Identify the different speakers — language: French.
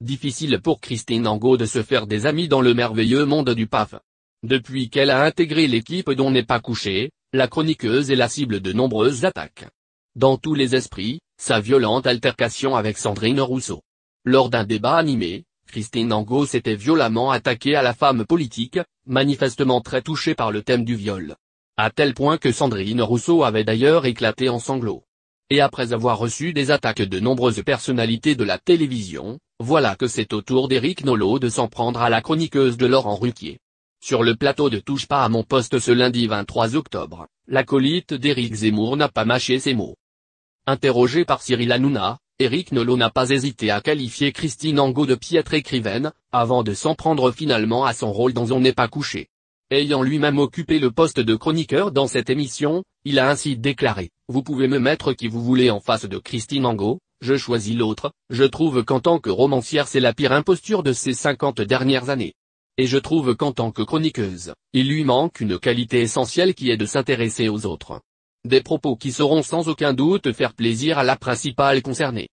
Speaker 1: Difficile pour Christine Angot de se faire des amis dans le merveilleux monde du PAF. Depuis qu'elle a intégré l'équipe dont n'est pas couchée, la chroniqueuse est la cible de nombreuses attaques. Dans tous les esprits, sa violente altercation avec Sandrine Rousseau. Lors d'un débat animé, Christine Angot s'était violemment attaquée à la femme politique, manifestement très touchée par le thème du viol. À tel point que Sandrine Rousseau avait d'ailleurs éclaté en sanglots. Et après avoir reçu des attaques de nombreuses personnalités de la télévision, voilà que c'est au tour d'Éric Nolo de s'en prendre à la chroniqueuse de Laurent Ruquier. Sur le plateau de Touche pas à mon poste ce lundi 23 octobre, l'acolyte d'Éric Zemmour n'a pas mâché ses mots. Interrogé par Cyril Hanouna, Eric Nolo n'a pas hésité à qualifier Christine Angot de piètre écrivaine, avant de s'en prendre finalement à son rôle dans On n'est pas couché. Ayant lui-même occupé le poste de chroniqueur dans cette émission, il a ainsi déclaré, Vous pouvez me mettre qui vous voulez en face de Christine Angot, je choisis l'autre, je trouve qu'en tant que romancière c'est la pire imposture de ces 50 dernières années. Et je trouve qu'en tant que chroniqueuse, il lui manque une qualité essentielle qui est de s'intéresser aux autres. Des propos qui sauront sans aucun doute faire plaisir à la principale concernée.